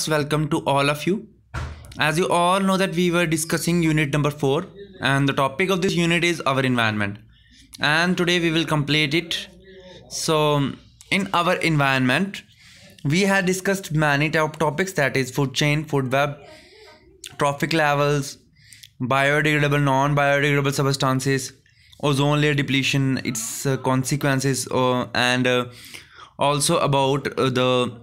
first welcome to all of you. As you all know that we were discussing unit number 4 and the topic of this unit is our environment. And today we will complete it. So in our environment, we had discussed many top topics that is food chain, food web, trophic levels, biodegradable, non-biodegradable substances, ozone layer depletion, its uh, consequences uh, and uh, also about uh, the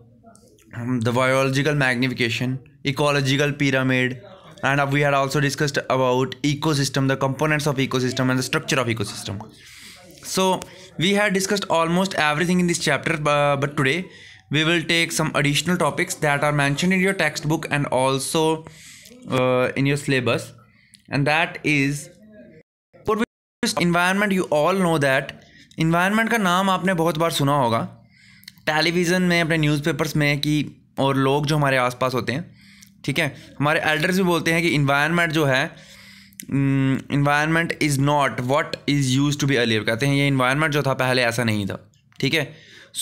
the biological magnification, ecological pyramid, and we had also discussed about ecosystem, the components of ecosystem and the structure of ecosystem. So we had discussed almost everything in this chapter, but today we will take some additional topics that are mentioned in your textbook and also uh, in your syllabus, and that is environment. You all know that environment का नाम आपने बहुत बार सुना होगा television में अपने newspapers में कि और लोग जो हमारे आसपास होते हैं ठीक है हमारे एल्डर्स भी बोलते हैं कि इन्वायरमेंट जो है environment is not what is use to be earlier कहते हैं ये इन्वायरमेंट जो था पहले ऐसा नहीं था ठीक है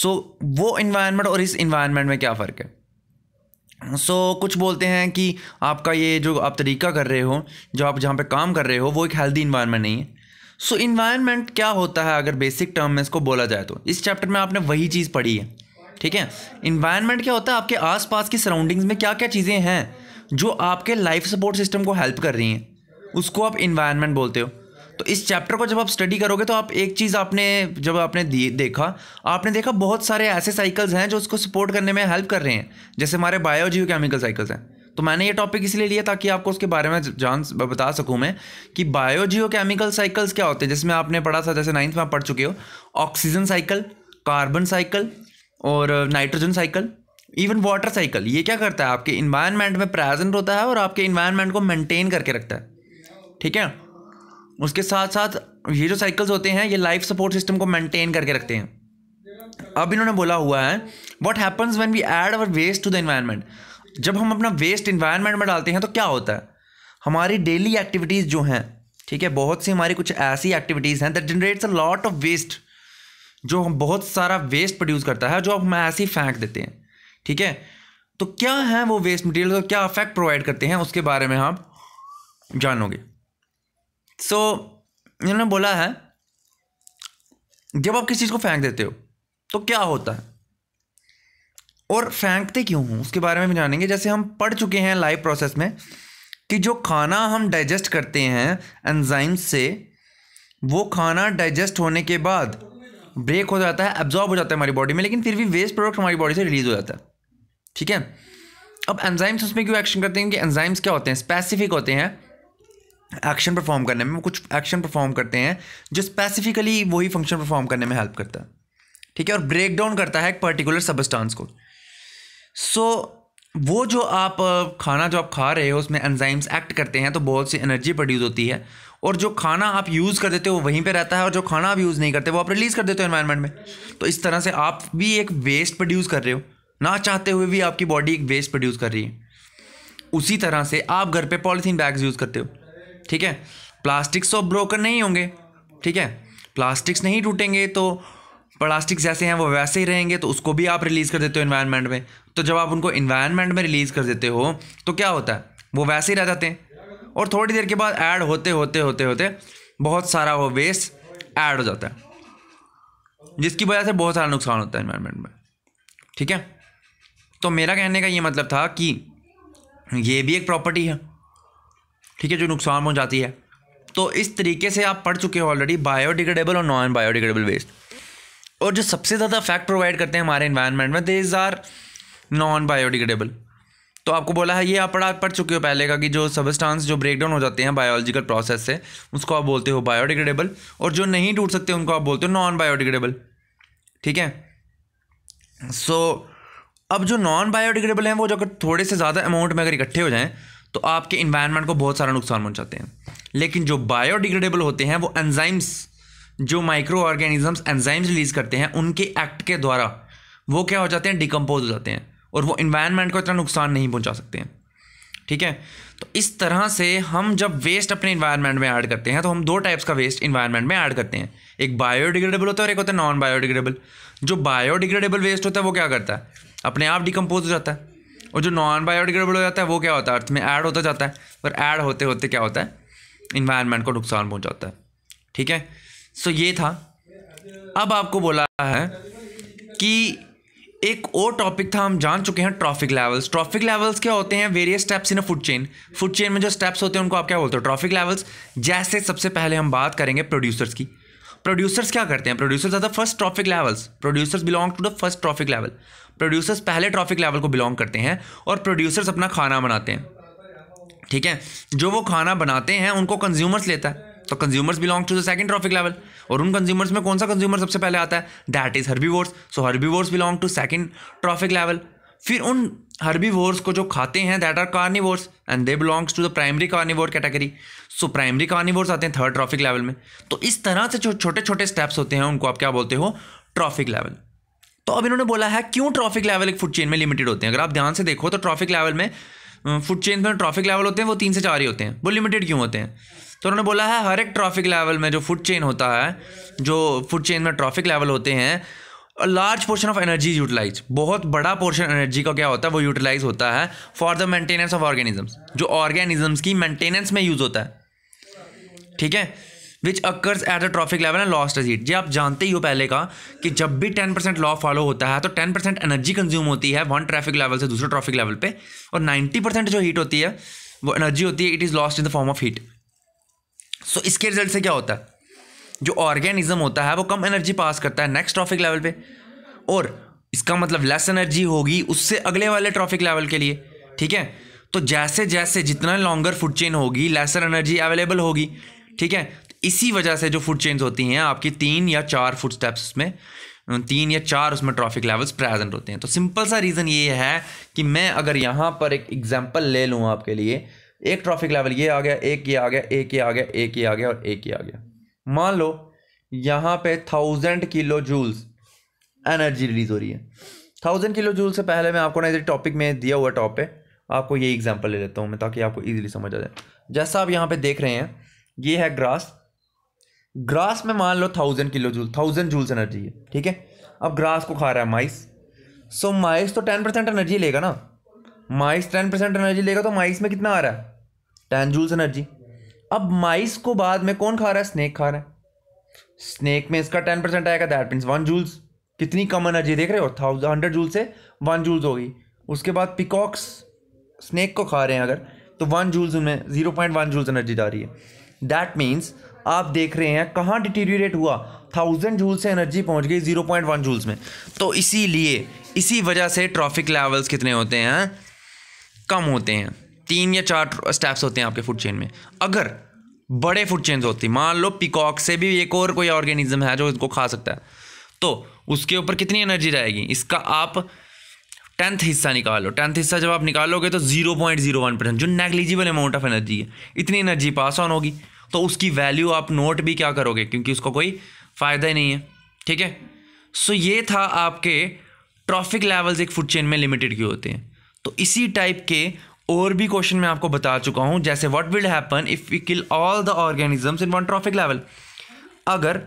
सो वो इन्वायरमेंट और इस इन्वायरमेंट में क्या फ़र्क है सो so, कुछ बोलते हैं कि आपका ये जो आप तरीका कर रहे हो जो आप जहाँ पे काम कर रहे हो वो एक हेल्दी इन्वायरमेंट नहीं है सो so, इन्वायरमेंट क्या होता है अगर बेसिक टर्म में इसको बोला जाए तो इस चैप्टर में आपने वही चीज़ पढ़ी है ठीक है इन्वायरमेंट क्या होता है आपके आसपास की सराउंडिंग्स में क्या क्या चीज़ें हैं जो आपके लाइफ सपोर्ट सिस्टम को हेल्प कर रही हैं उसको आप इन्वायरमेंट बोलते हो तो इस चैप्टर को जब आप स्टडी करोगे तो आप एक चीज़ आपने जब आपने देखा आपने देखा बहुत सारे ऐसे साइकिल्स हैं जो उसको सपोर्ट करने में हेल्प कर रहे हैं जैसे हमारे बायोजियो केमिकल साइकिल्स हैं तो मैंने ये टॉपिक इसलिए लिया ताकि आपको उसके बारे में जान बता सकूँ मैं कि बायोजियो केमिकल साइकिल्स क्या होते हैं जिसमें आपने पढ़ा था जैसे नाइन्थ में आप पढ़ चुके हो ऑक्सीजन साइकिल कार्बन साइकिल और nitrogen cycle even water cycle ये क्या करता है आपके इन्वायरमेंट में प्रेजेंट होता है और आपके इन्वायरमेंट को मेनटेन करके रखता है ठीक है उसके साथ साथ ये जो साइकिल्स होते हैं ये लाइफ सपोर्ट सिस्टम को मेनटेन करके रखते हैं अब इन्होंने बोला हुआ है what happens when we add our waste to the environment जब हम अपना वेस्ट इन्वायरमेंट में डालते हैं तो क्या होता है हमारी डेली एक्टिविटीज़ जो हैं ठीक है बहुत सी हमारी कुछ ऐसी एक्टिविटीज़ हैं that generates a lot of waste जो हम बहुत सारा वेस्ट प्रोड्यूस करता है जो हम ऐसे ही फेंक देते हैं ठीक है तो क्या है वो वेस्ट मटेरियल और क्या अफेक्ट प्रोवाइड करते हैं उसके बारे में आप जानोगे सो so, इन्होंने बोला है जब आप किसी चीज़ को फेंक देते हो तो क्या होता है और फेंकते क्यों हूँ उसके बारे में भी जानेंगे जैसे हम पढ़ चुके हैं लाइव प्रोसेस में कि जो खाना हम डाइजेस्ट करते हैं एंजाइम्स से वो खाना डाइजेस्ट होने के बाद ब्रेक हो जाता है एब्जॉर्ब हो जाता है हमारी बॉडी में लेकिन फिर भी वेस्ट प्रोडक्ट हमारी बॉडी से रिलीज हो जाता है ठीक है अब एंजाइम्स उसमें क्यों एक्शन करते हैं कि एंजाइम्स क्या होते हैं स्पेसिफिक होते हैं एक्शन परफॉर्म करने में कुछ एक्शन परफॉर्म करते हैं जो स्पेसिफिकली वही फंक्शन परफॉर्म करने में हेल्प करता है ठीक है और ब्रेक डाउन करता है एक पर्टिकुलर सबस्टांस को सो so, वो जो आप खाना जो आप खा रहे हो उसमें एंजाइम्स एक्ट करते हैं तो बहुत सी एनर्जी प्रोड्यूस होती है और जो खाना आप यूज़ कर देते हो वहीं पे रहता है और जो खाना आप यूज़ नहीं करते वो आप रिलीज़ कर देते हो एनवायरनमेंट में तो इस तरह से आप भी एक वेस्ट प्रोड्यूस कर रहे हो ना चाहते हुए भी आपकी बॉडी एक वेस्ट प्रोड्यूस कर रही है उसी तरह से आप घर पे पॉलीथीन बैग्स यूज़ करते हो ठीक है प्लास्टिक्स तो ब्रोकर नहीं होंगे ठीक है प्लास्टिक्स नहीं टूटेंगे तो प्लास्टिक जैसे हैं वो वैसे ही रहेंगे तो उसको भी आप रिलीज़ कर देते हो इन्वायरमेंट में तो जब आप उनको इन्वायरमेंट में रिलीज़ कर देते हो तो क्या होता है वो वैसे ही रह जाते हैं और थोड़ी देर के बाद ऐड होते होते होते होते बहुत सारा वो वेस्ट ऐड हो जाता है जिसकी वजह से बहुत सारा नुकसान होता है इन्वायरमेंट में ठीक है तो मेरा कहने का ये मतलब था कि ये भी एक प्रॉपर्टी है ठीक है जो नुकसान पहुँचाती है तो इस तरीके से आप पढ़ चुके हो ऑलरेडी बायोडिग्रेडेबल और नॉन बायोडिग्रेडेबल वेस्ट और जो सबसे ज़्यादा फैक्ट प्रोवाइड करते हैं हमारे इन्वायरमेंट में देज आर नॉन बायोडिग्रेडेबल तो आपको बोला है ये आप पढ़ा पढ़ चुके हो पहले का कि जो सबस्टांस जो ब्रेक डाउन हो जाते हैं बायोलॉजिकल प्रोसेस से उसको आप बोलते हो बायोडिग्रेडेबल और जो नहीं टूट सकते उनको आप बोलते हो नॉन बायोडिग्रेडेबल ठीक है सो so, अब जो नॉन बायोडिग्रेडेबल हैं वो जो अगर थोड़े से ज़्यादा अमाउंट में अगर इकट्ठे हो जाएँ तो आपके इन्वायरमेंट को बहुत सारा नुकसान पहुँचाते हैं लेकिन जो बायोडिग्रेडेबल होते हैं वो एनजाइम्स जो माइक्रो ऑर्गेनिजम्स एंजाइम्स रिलीज करते हैं उनके एक्ट के द्वारा वो क्या हो जाते हैं डिकम्पोज हो जाते हैं और वो इन्वायरमेंट को इतना नुकसान नहीं पहुंचा सकते हैं ठीक है तो इस तरह से हम जब वेस्ट अपने इन्वायरमेंट में ऐड करते हैं तो हम दो टाइप्स का वेस्ट इन्वायरमेंट में ऐड करते हैं एक बायोडिग्रेडेबल होता है और एक होता है नॉन बायोडिग्रेडेबल जो बायोडिग्रेडेबल वेस्ट होता है वो क्या करता है अपने आप डिकम्पोज हो जाता है और जो नॉन बायोडिग्रेडेबल हो जाता है वो क्या होता है अर्थ में ऐड होता जाता है और ऐड होते होते क्या होता है इन्वायरमेंट को नुकसान पहुँचाता है ठीक है सो ये था अब आपको बोला है कि एक और टॉपिक था हम जान चुके हैं ट्रॉफिक लेवल्स ट्रॉफिक लेवल्स क्या होते हैं various steps in a food chain food chain में जो स्टेप्स होते हैं उनको आप क्या बोलते हो ट्रॉफिक लेवल्स जैसे सबसे पहले हम बात करेंगे प्रोड्यूसर्स की प्रोड्यूसर्स क्या करते हैं producers are the first trophic levels producers belong to the first trophic level producers पहले ट्रॉफिक लेवल को बिलोंग करते हैं और प्रोड्यूसर्स अपना खाना बनाते हैं ठीक है जो वो खाना बनाते हैं उनको कंज्यूमर्स लेता है तो consumers belong to the second trophic level और उन कंज्यूमर्स में कौन सा कंज्यूमर सबसे पहले आता है that is herbivores so vores belong to second trophic level फिर उन वोर्स को जो खाते हैं that are carnivores and they belongs to the primary carnivore category so primary carnivores आते हैं थर्ड ट्रॉफिक लेवल में तो इस तरह से जो छोटे छोटे स्टेप्स होते हैं उनको आप क्या बोलते हो ट्रॉफिक लेवल तो अब इन्होंने बोला है क्यों ट्रॉफिक लेवल एक फूड चेन में लिमिटेड होते हैं अगर आप ध्यान से देखो तो ट्रॉफिक लेवल में फूड चेन में ट्रॉफिक लेवल होते हैं वो तीन से चार ही होते हैं वो लिमिटेड क्यों होते हैं तो उन्होंने बोला है हर एक ट्रॉफिक लेवल में जो फूड चेन होता है जो फूड चेन में ट्रॉफिक लेवल होते हैं large portion of energy utilize बहुत बड़ा पोर्शन एनर्जी का क्या होता है वो यूटिलाइज होता है for the maintenance of organisms जो ऑर्गेनिजम्स की मेंटेनेंस में यूज़ होता है ठीक है which occurs at the trophic level and lost as heat जी आप जानते ही हो पहले का कि जब भी टेन परसेंट लॉ फॉलो होता है तो टेन परसेंट एनर्जी कंज्यूम होती है वन ट्रैफिक लेवल से दूसरे ट्रॉफिक लेवल पे और नाइन्टी परसेंट जो हीट होती है वो एनर्जी होती है it is lost in the form of heat so so, इसके रिजल्ट से क्या होता है जो ऑर्गेनिज्म होता है वो कम एनर्जी पास करता है नेक्स्ट ट्रॉफिक लेवल पे और इसका मतलब लेस एनर्जी होगी उससे अगले वाले ट्रॉफिक लेवल के लिए ठीक है तो जैसे जैसे जितना लॉन्गर फूड चेन होगी लेसर एनर्जी अवेलेबल होगी ठीक है तो इसी वजह से जो फूड चेन्स होती हैं आपकी तीन या चार फूड स्टेप्स में तीन या चार उसमें ट्रॉफिक लेवल्स प्रेजेंट होते हैं तो सिंपल सा रीज़न ये है कि मैं अगर यहाँ पर एक एग्जाम्पल ले लूँ आपके लिए एक ट्रॉफिक लेवल ये आ गया एक ये आ गया एक ये आ गया एक ये आ गया और एक ये आ गया मान लो यहाँ पे thousand kilo joules energy release हो रही है थाउजेंड किलो जूल से पहले मैं आपको ना इधर टॉपिक में दिया हुआ टॉप पे आपको ये एग्जांपल ले लेता हूँ मैं ताकि आपको इजीली समझ आ जाए जैसा आप यहाँ पे देख रहे हैं ये है ग्रास ग्रास में मान लो thousand kilo joule thousand joules energy है ठीक है अब ग्रास को खा रहा है माइस सो माइस तो टेन परसेंट एनर्जी लेगा ना माइस टेन परसेंट एनर्जी लेगा तो माइस में कितना आ रहा है टेन जूल्स एनर्जी अब माइस को बाद में कौन खा रहा है स्नेक खा रहा है स्नेक में इसका टेन परसेंट आएगा दैट मीन्स वन जूल्स कितनी कम एनर्जी देख रहे हो थाउजेंड हंड्रेड जूल से वन जूल्स होगी उसके बाद पिकॉक्स स्नेक को खा रहे हैं अगर तो वन जूल्स में zero point one joules energy जा रही है दैट मीन्स आप देख रहे हैं कहाँ डिटीरिएट हुआ थाउजेंड जूल से एनर्जी पहुँच गई जीरो पॉइंट वन जूल्स में तो इसीलिए इसी वजह से ट्रॉफिक लेवल्स कितने होते हैं कम होते हैं तीन या चार स्टेप्स होते हैं आपके फूड चेन में अगर बड़े फूड चेन होती मान लो पिकॉक से भी एक और कोई ऑर्गेनिज्म है जो इसको खा सकता है तो उसके ऊपर कितनी एनर्जी रहेगी इसका आप टेंथ हिस्सा निकालो टेंथ हिस्सा जब आप निकालोगे तो zero point zero one percent जो नेग्लिजिबल अमाउंट ऑफ एनर्जी है इतनी एनर्जी पास ऑन होगी तो उसकी वैल्यू आप नोट भी क्या करोगे क्योंकि उसका कोई फ़ायदा ही नहीं है ठीक है सो ये था आपके ट्रॉफिक लेवल्स एक फूड चेन में लिमिटेड क्यों होते हैं तो इसी टाइप के और भी क्वेश्चन मैं आपको बता चुका हूँ जैसे what will happen if we kill all the organisms in one trophic level अगर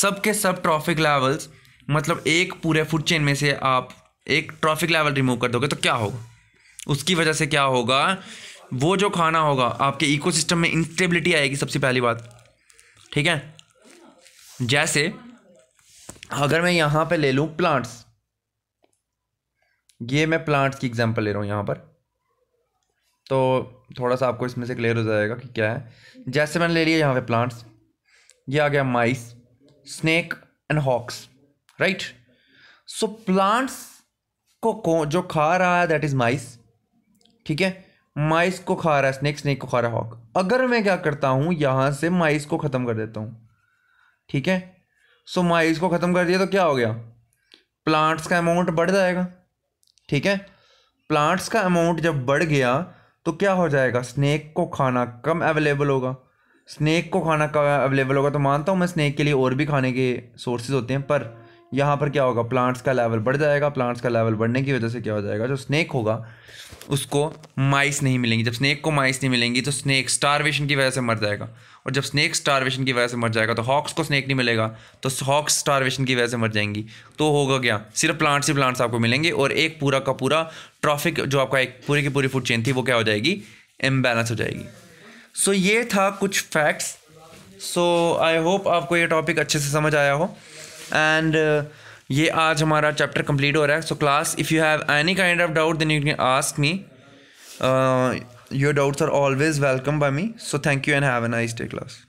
सब के सब ट्रॉफिक लेवल्स मतलब एक पूरे फूड चेन में से आप एक ट्रॉफिक लेवल रिमूव कर दोगे तो क्या होगा उसकी वजह से क्या होगा वो जो खाना होगा आपके इकोसिस्टम में इंस्टेबिलिटी आएगी सबसे पहली बात ठीक है जैसे अगर मैं यहाँ पे ले लूँ प्लांट्स ये मैं प्लांट्स की एग्जांपल ले रहा हूँ यहाँ पर तो थोड़ा सा आपको इसमें से क्लियर हो जाएगा कि क्या है जैसे मैंने ले लिया यहाँ पे प्लांट्स ये आ गया mice snake and hawks right so plants को कौन जो खा रहा है दैट इज़ माइस ठीक है माइस को खा रहा है स्नेक स्नेक को खा रहा है हॉक अगर मैं क्या करता हूँ यहाँ से माइस को ख़त्म कर देता हूँ ठीक है सो माइस को ख़त्म कर दिया तो क्या हो गया प्लांट्स का अमाउंट बढ़ जाएगा ठीक है प्लांट्स का अमाउंट जब बढ़ गया तो क्या हो जाएगा स्नैक को खाना कम अवेलेबल होगा स्नैक को खाना कम अवेलेबल होगा तो मानता हूँ मैं स्नैक के लिए और भी खाने के सोर्सेज होते हैं पर यहाँ पर क्या होगा प्लांट्स का लेवल बढ़ जाएगा प्लांट्स का लेवल बढ़ने की वजह से क्या हो जाएगा जो स्नैक होगा उसको माइस नहीं मिलेंगी जब स्नैक को माइस नहीं मिलेंगी तो स्नैक स्टारवेशन की वजह से मर जाएगा और जब स्नैक स्टारवेशन की वजह से मर जाएगा तो हॉक्स को स्नैक नहीं मिलेगा तो हॉक्स स्टारवेशन की वजह से मर जाएंगी तो होगा क्या सिर्फ प्लांट्स ही प्लांट्स आपको मिलेंगे और एक पूरा का पूरा ट्रॉफिक जो आपका एक पूरी की पूरी फूड चेन थी वो क्या हो जाएगी इम्बैलेंस हो जाएगी सो ये था कुछ फैक्ट्स सो आई होप आपको ये टॉपिक अच्छे से समझ आया हो एंड uh, ये आज हमारा चैप्टर कंप्लीट हो रहा है so class if you have any kind of doubt then you can ask me your doubts are always welcome by me so thank you and have a nice day class